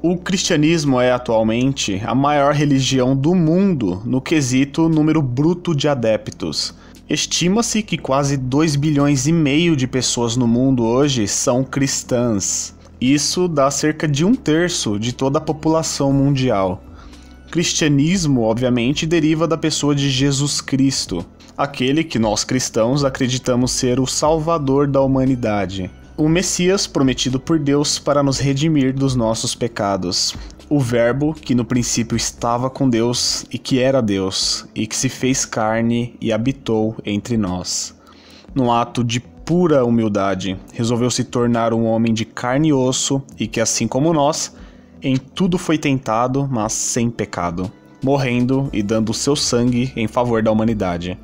O cristianismo é atualmente a maior religião do mundo no quesito número bruto de adeptos. Estima-se que quase 2 bilhões e meio de pessoas no mundo hoje são cristãs. Isso dá cerca de um terço de toda a população mundial. Cristianismo, obviamente, deriva da pessoa de Jesus Cristo, aquele que nós cristãos acreditamos ser o salvador da humanidade o Messias prometido por Deus para nos redimir dos nossos pecados. O Verbo que no princípio estava com Deus e que era Deus, e que se fez carne e habitou entre nós. No ato de pura humildade, resolveu se tornar um homem de carne e osso e que, assim como nós, em tudo foi tentado, mas sem pecado, morrendo e dando o seu sangue em favor da humanidade.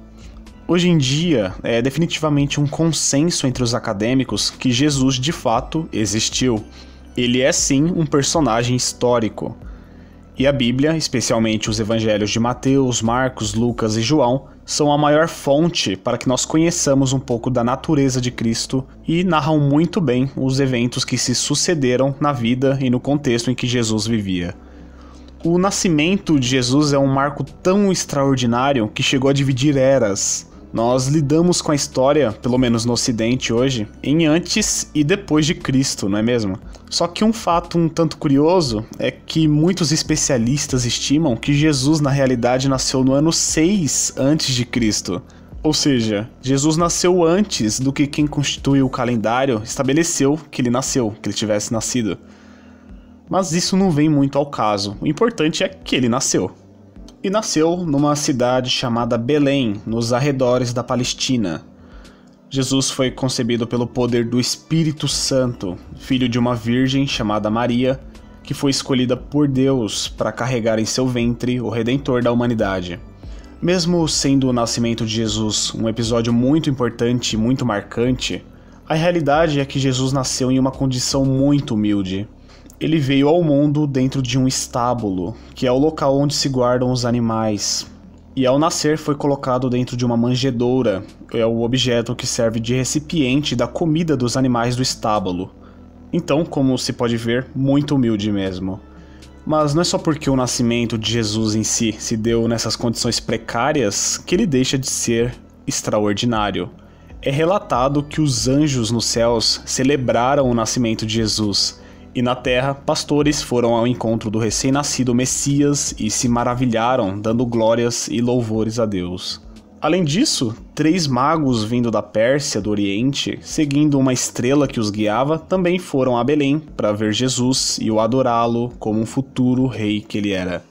Hoje em dia, é definitivamente um consenso entre os acadêmicos que Jesus de fato existiu. Ele é sim um personagem histórico. E a Bíblia, especialmente os evangelhos de Mateus, Marcos, Lucas e João, são a maior fonte para que nós conheçamos um pouco da natureza de Cristo e narram muito bem os eventos que se sucederam na vida e no contexto em que Jesus vivia. O nascimento de Jesus é um marco tão extraordinário que chegou a dividir eras. Nós lidamos com a história, pelo menos no Ocidente hoje, em antes e depois de Cristo, não é mesmo? Só que um fato um tanto curioso é que muitos especialistas estimam que Jesus na realidade nasceu no ano 6 antes de Cristo. Ou seja, Jesus nasceu antes do que quem constitui o calendário estabeleceu que ele nasceu, que ele tivesse nascido. Mas isso não vem muito ao caso. O importante é que ele nasceu e nasceu numa cidade chamada Belém, nos arredores da Palestina. Jesus foi concebido pelo poder do Espírito Santo, filho de uma virgem chamada Maria, que foi escolhida por Deus para carregar em seu ventre o redentor da humanidade. Mesmo sendo o nascimento de Jesus um episódio muito importante e muito marcante, a realidade é que Jesus nasceu em uma condição muito humilde. Ele veio ao mundo dentro de um estábulo, que é o local onde se guardam os animais. E ao nascer foi colocado dentro de uma manjedoura, é o objeto que serve de recipiente da comida dos animais do estábulo. Então, como se pode ver, muito humilde mesmo. Mas não é só porque o nascimento de Jesus em si se deu nessas condições precárias que ele deixa de ser extraordinário. É relatado que os anjos nos céus celebraram o nascimento de Jesus e na terra, pastores foram ao encontro do recém-nascido Messias e se maravilharam, dando glórias e louvores a Deus. Além disso, três magos vindo da Pérsia, do Oriente, seguindo uma estrela que os guiava, também foram a Belém para ver Jesus e o adorá-lo como um futuro rei que ele era.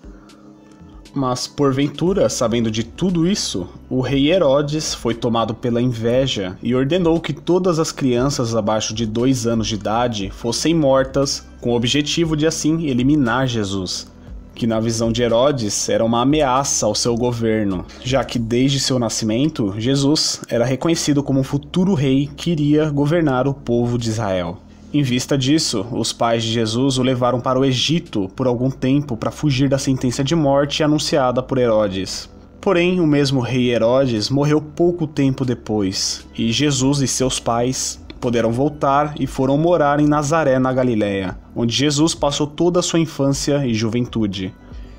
Mas porventura, sabendo de tudo isso, o rei Herodes foi tomado pela inveja e ordenou que todas as crianças abaixo de dois anos de idade fossem mortas, com o objetivo de assim eliminar Jesus, que na visão de Herodes era uma ameaça ao seu governo, já que desde seu nascimento, Jesus era reconhecido como um futuro rei que iria governar o povo de Israel. Em vista disso, os pais de Jesus o levaram para o Egito por algum tempo para fugir da sentença de morte anunciada por Herodes. Porém, o mesmo rei Herodes morreu pouco tempo depois, e Jesus e seus pais puderam voltar e foram morar em Nazaré, na Galiléia, onde Jesus passou toda a sua infância e juventude.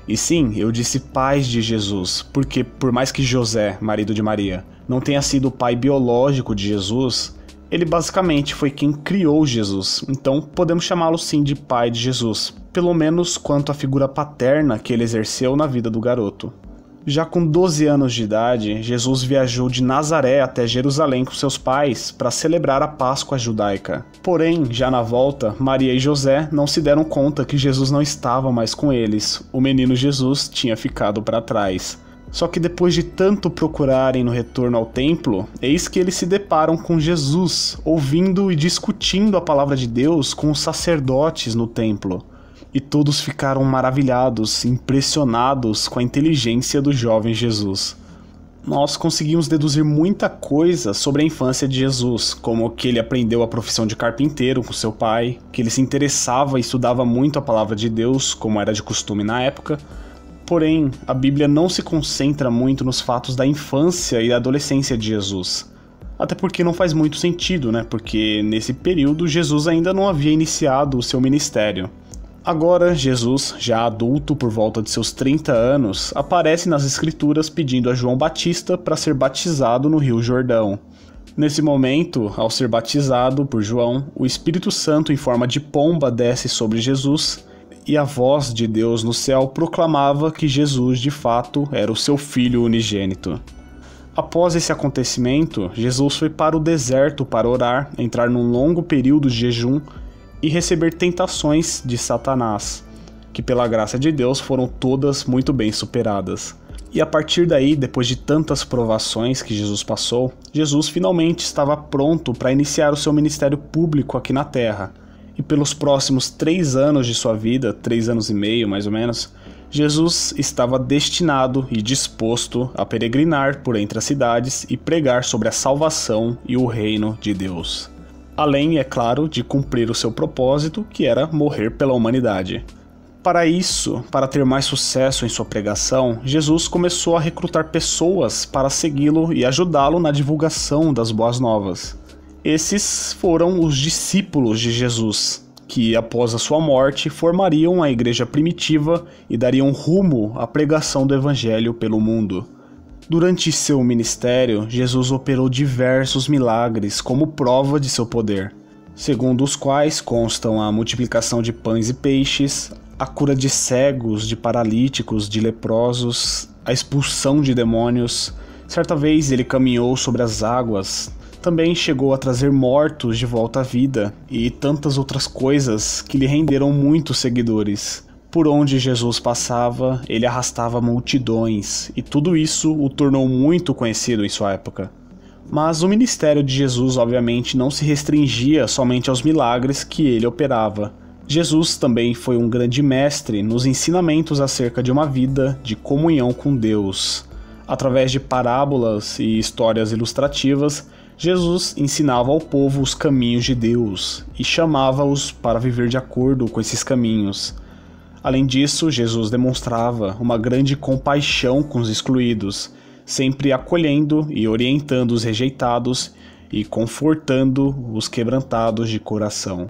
E sim, eu disse pais de Jesus, porque por mais que José, marido de Maria, não tenha sido o pai biológico de Jesus, ele basicamente foi quem criou Jesus, então podemos chamá-lo sim de pai de Jesus, pelo menos quanto à figura paterna que ele exerceu na vida do garoto. Já com 12 anos de idade, Jesus viajou de Nazaré até Jerusalém com seus pais para celebrar a Páscoa judaica. Porém, já na volta, Maria e José não se deram conta que Jesus não estava mais com eles. O menino Jesus tinha ficado para trás. Só que depois de tanto procurarem no retorno ao templo, eis que eles se deparam com Jesus, ouvindo e discutindo a palavra de Deus com os sacerdotes no templo. E todos ficaram maravilhados, impressionados com a inteligência do jovem Jesus nós conseguimos deduzir muita coisa sobre a infância de Jesus, como que ele aprendeu a profissão de carpinteiro com seu pai, que ele se interessava e estudava muito a palavra de Deus, como era de costume na época, Porém, a Bíblia não se concentra muito nos fatos da infância e da adolescência de Jesus. Até porque não faz muito sentido, né? Porque nesse período Jesus ainda não havia iniciado o seu ministério. Agora, Jesus, já adulto por volta de seus 30 anos, aparece nas Escrituras pedindo a João Batista para ser batizado no Rio Jordão. Nesse momento, ao ser batizado por João, o Espírito Santo, em forma de pomba, desce sobre Jesus e a voz de Deus no céu proclamava que Jesus de fato era o seu filho unigênito. Após esse acontecimento, Jesus foi para o deserto para orar, entrar num longo período de jejum e receber tentações de Satanás, que pela graça de Deus foram todas muito bem superadas. E a partir daí, depois de tantas provações que Jesus passou, Jesus finalmente estava pronto para iniciar o seu ministério público aqui na terra e pelos próximos três anos de sua vida, três anos e meio mais ou menos, Jesus estava destinado e disposto a peregrinar por entre as cidades e pregar sobre a salvação e o reino de Deus. Além, é claro, de cumprir o seu propósito, que era morrer pela humanidade. Para isso, para ter mais sucesso em sua pregação, Jesus começou a recrutar pessoas para segui-lo e ajudá-lo na divulgação das boas novas. Esses foram os discípulos de Jesus, que após a sua morte formariam a igreja primitiva e dariam rumo à pregação do evangelho pelo mundo. Durante seu ministério, Jesus operou diversos milagres como prova de seu poder, segundo os quais constam a multiplicação de pães e peixes, a cura de cegos, de paralíticos, de leprosos, a expulsão de demônios. Certa vez ele caminhou sobre as águas, também chegou a trazer mortos de volta à vida e tantas outras coisas que lhe renderam muitos seguidores. Por onde Jesus passava, ele arrastava multidões, e tudo isso o tornou muito conhecido em sua época. Mas o ministério de Jesus, obviamente, não se restringia somente aos milagres que ele operava. Jesus também foi um grande mestre nos ensinamentos acerca de uma vida de comunhão com Deus. Através de parábolas e histórias ilustrativas, Jesus ensinava ao povo os caminhos de Deus e chamava-os para viver de acordo com esses caminhos. Além disso, Jesus demonstrava uma grande compaixão com os excluídos, sempre acolhendo e orientando os rejeitados e confortando os quebrantados de coração.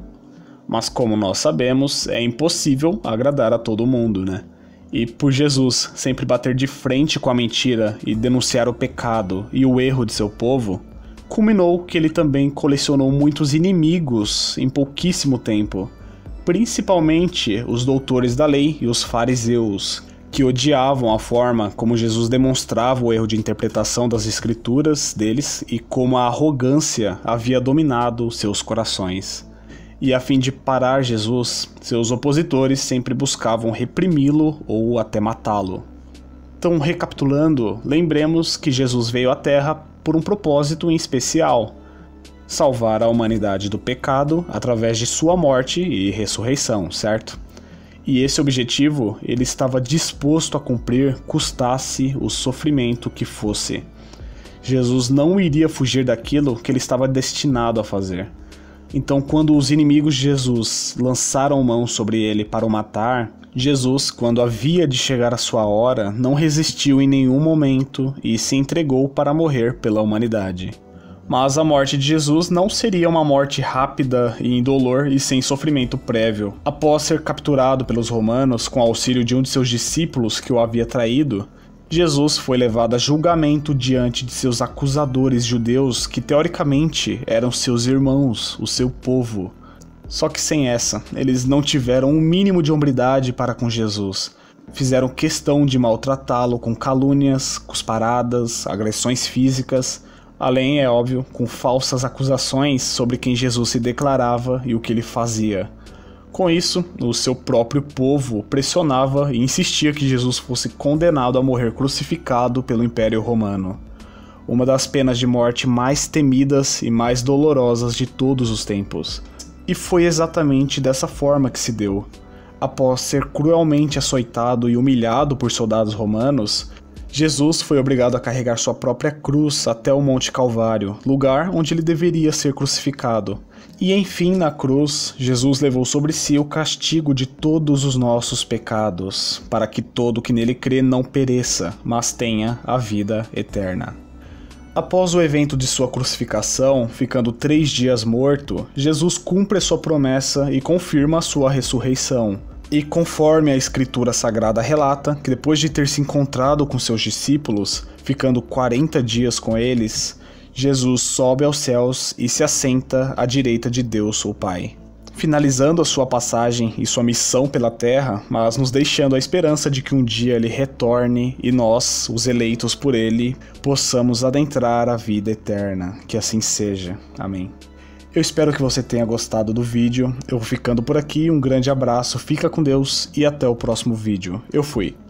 Mas como nós sabemos, é impossível agradar a todo mundo, né? E por Jesus sempre bater de frente com a mentira e denunciar o pecado e o erro de seu povo, culminou que ele também colecionou muitos inimigos em pouquíssimo tempo, principalmente os doutores da lei e os fariseus, que odiavam a forma como Jesus demonstrava o erro de interpretação das escrituras deles e como a arrogância havia dominado seus corações. E a fim de parar Jesus, seus opositores sempre buscavam reprimi-lo ou até matá-lo. Então, recapitulando, lembremos que Jesus veio à Terra por um propósito em especial: salvar a humanidade do pecado através de sua morte e ressurreição, certo? E esse objetivo ele estava disposto a cumprir, custasse o sofrimento que fosse. Jesus não iria fugir daquilo que ele estava destinado a fazer. Então, quando os inimigos de Jesus lançaram mão sobre ele para o matar, Jesus, quando havia de chegar a sua hora, não resistiu em nenhum momento e se entregou para morrer pela humanidade. Mas a morte de Jesus não seria uma morte rápida e indolor e sem sofrimento prévio. Após ser capturado pelos romanos com auxílio de um de seus discípulos que o havia traído, Jesus foi levado a julgamento diante de seus acusadores judeus, que teoricamente eram seus irmãos, o seu povo. Só que sem essa, eles não tiveram o um mínimo de hombridade para com Jesus. Fizeram questão de maltratá-lo com calúnias, cusparadas, agressões físicas, além, é óbvio, com falsas acusações sobre quem Jesus se declarava e o que ele fazia. Com isso, o seu próprio povo pressionava e insistia que Jesus fosse condenado a morrer crucificado pelo Império Romano. Uma das penas de morte mais temidas e mais dolorosas de todos os tempos. E foi exatamente dessa forma que se deu. Após ser cruelmente açoitado e humilhado por soldados romanos, Jesus foi obrigado a carregar sua própria cruz até o Monte Calvário, lugar onde ele deveria ser crucificado. E enfim, na cruz, Jesus levou sobre si o castigo de todos os nossos pecados, para que todo que nele crê não pereça, mas tenha a vida eterna. Após o evento de sua crucificação, ficando três dias morto, Jesus cumpre sua promessa e confirma sua ressurreição. E conforme a Escritura Sagrada relata, que depois de ter se encontrado com seus discípulos, ficando 40 dias com eles, Jesus sobe aos céus e se assenta à direita de Deus, o Pai. Finalizando a sua passagem e sua missão pela terra, mas nos deixando a esperança de que um dia ele retorne e nós, os eleitos por ele, possamos adentrar a vida eterna. Que assim seja. Amém. Eu espero que você tenha gostado do vídeo. Eu vou ficando por aqui. Um grande abraço, fica com Deus e até o próximo vídeo. Eu fui.